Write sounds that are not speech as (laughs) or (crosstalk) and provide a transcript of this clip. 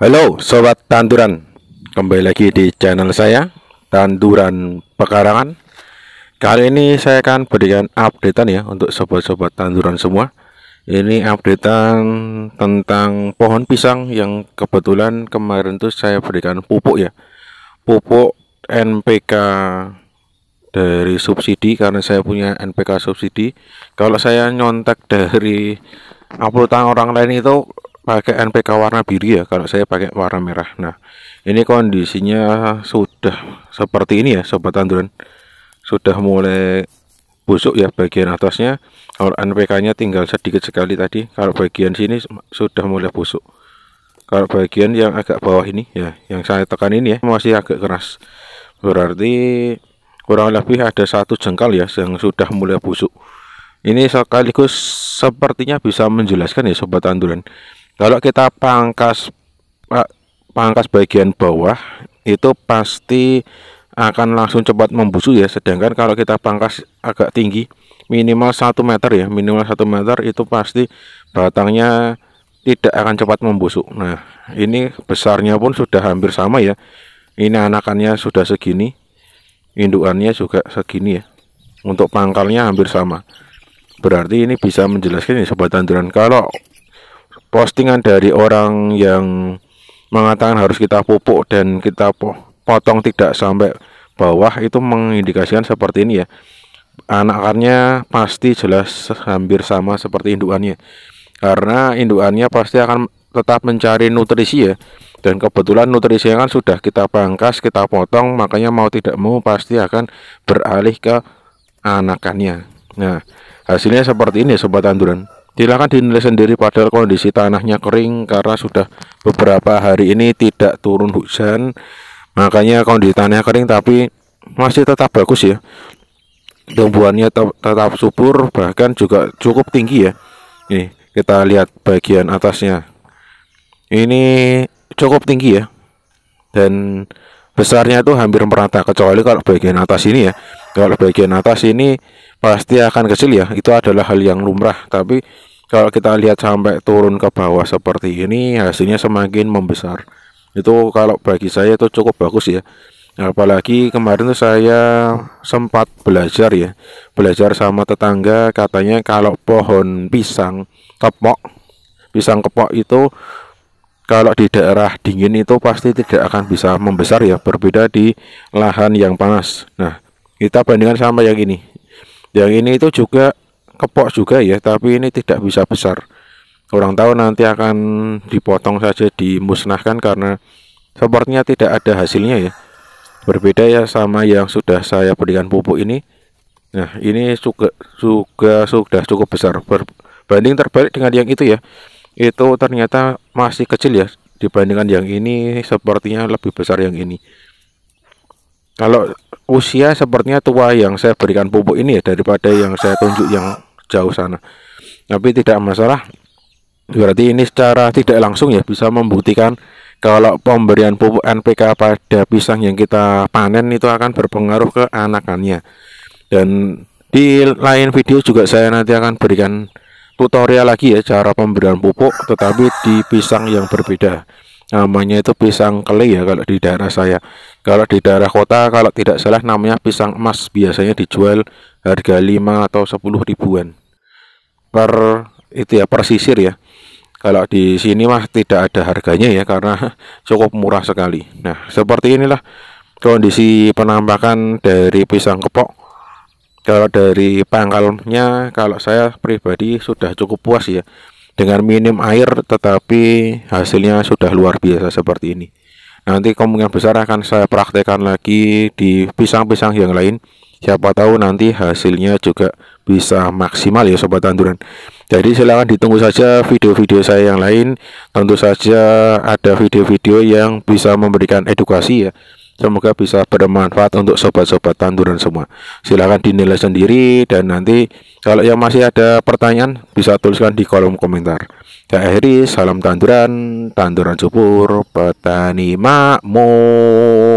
Halo Sobat Tanduran Kembali lagi di channel saya Tanduran Pekarangan Kali ini saya akan berikan updatean ya Untuk sobat-sobat tanduran semua Ini updatean tentang pohon pisang Yang kebetulan kemarin tuh saya berikan pupuk ya Pupuk NPK dari subsidi Karena saya punya NPK subsidi Kalau saya nyontek dari uploadan orang lain itu pakai NPK warna biru ya kalau saya pakai warna merah nah ini kondisinya sudah seperti ini ya sobat tanduran sudah mulai busuk ya bagian atasnya kalau NPK nya tinggal sedikit sekali tadi kalau bagian sini sudah mulai busuk kalau bagian yang agak bawah ini ya yang saya tekan ini ya masih agak keras berarti kurang lebih ada satu jengkal ya yang sudah mulai busuk ini sekaligus sepertinya bisa menjelaskan ya sobat anduran kalau kita pangkas eh, pangkas bagian bawah itu pasti akan langsung cepat membusuk ya sedangkan kalau kita pangkas agak tinggi minimal 1 meter ya minimal 1 meter itu pasti batangnya tidak akan cepat membusuk nah ini besarnya pun sudah hampir sama ya ini anakannya sudah segini indukannya juga segini ya untuk pangkalnya hampir sama berarti ini bisa menjelaskan ya sobat tanduran kalau postingan dari orang yang mengatakan harus kita pupuk dan kita potong tidak sampai bawah itu mengindikasikan seperti ini ya anakannya pasti jelas hampir sama seperti induannya karena induannya pasti akan tetap mencari nutrisi ya dan kebetulan nutrisinya kan sudah kita pangkas kita potong makanya mau tidak mau pasti akan beralih ke anakannya nah hasilnya seperti ini sobat anduran Silahkan dinilai sendiri padahal kondisi tanahnya kering karena sudah beberapa hari ini tidak turun hujan. Makanya kondisi tanahnya kering tapi masih tetap bagus ya. Tumbuhannya tetap subur bahkan juga cukup tinggi ya. Nih, kita lihat bagian atasnya. Ini cukup tinggi ya. Dan besarnya itu hampir merata kecuali kalau bagian atas ini ya. Kalau bagian atas ini pasti akan kecil ya itu adalah hal yang lumrah tapi kalau kita lihat sampai turun ke bawah seperti ini hasilnya semakin membesar itu kalau bagi saya itu cukup bagus ya apalagi kemarin tuh saya sempat belajar ya belajar sama tetangga katanya kalau pohon pisang kepok pisang kepok itu kalau di daerah dingin itu pasti tidak akan bisa membesar ya berbeda di lahan yang panas nah kita bandingkan sama yang ini yang ini itu juga kepok juga ya tapi ini tidak bisa besar orang tahu nanti akan dipotong saja dimusnahkan karena sepertinya tidak ada hasilnya ya berbeda ya sama yang sudah saya berikan pupuk ini nah ini juga juga sudah cukup besar berbanding terbalik dengan yang itu ya itu ternyata masih kecil ya dibandingkan yang ini sepertinya lebih besar yang ini kalau usia sepertinya tua yang saya berikan pupuk ini ya daripada yang saya tunjuk yang jauh sana tapi tidak masalah berarti ini secara tidak langsung ya bisa membuktikan kalau pemberian pupuk NPK pada pisang yang kita panen itu akan berpengaruh ke anakannya dan di lain video juga saya nanti akan berikan tutorial lagi ya cara pemberian pupuk tetapi di pisang yang berbeda namanya itu pisang keli ya kalau di daerah saya kalau di daerah kota kalau tidak salah namanya pisang emas biasanya dijual harga 5 atau 10 ribuan per itu ya per sisir ya kalau di sini mah tidak ada harganya ya karena (laughs) cukup murah sekali nah seperti inilah kondisi penampakan dari pisang kepok kalau dari pangkalnya kalau saya pribadi sudah cukup puas ya dengan minim air tetapi hasilnya sudah luar biasa seperti ini nanti kemungkinan besar akan saya praktekkan lagi di pisang-pisang yang lain siapa tahu nanti hasilnya juga bisa maksimal ya sobat tanduran jadi silahkan ditunggu saja video-video saya yang lain tentu saja ada video-video yang bisa memberikan edukasi ya semoga bisa bermanfaat untuk sobat-sobat tanduran semua silahkan dinilai sendiri dan nanti kalau yang masih ada pertanyaan bisa tuliskan di kolom komentar. Saya akhiri, salam tanduran, tanduran subur, petani makmur.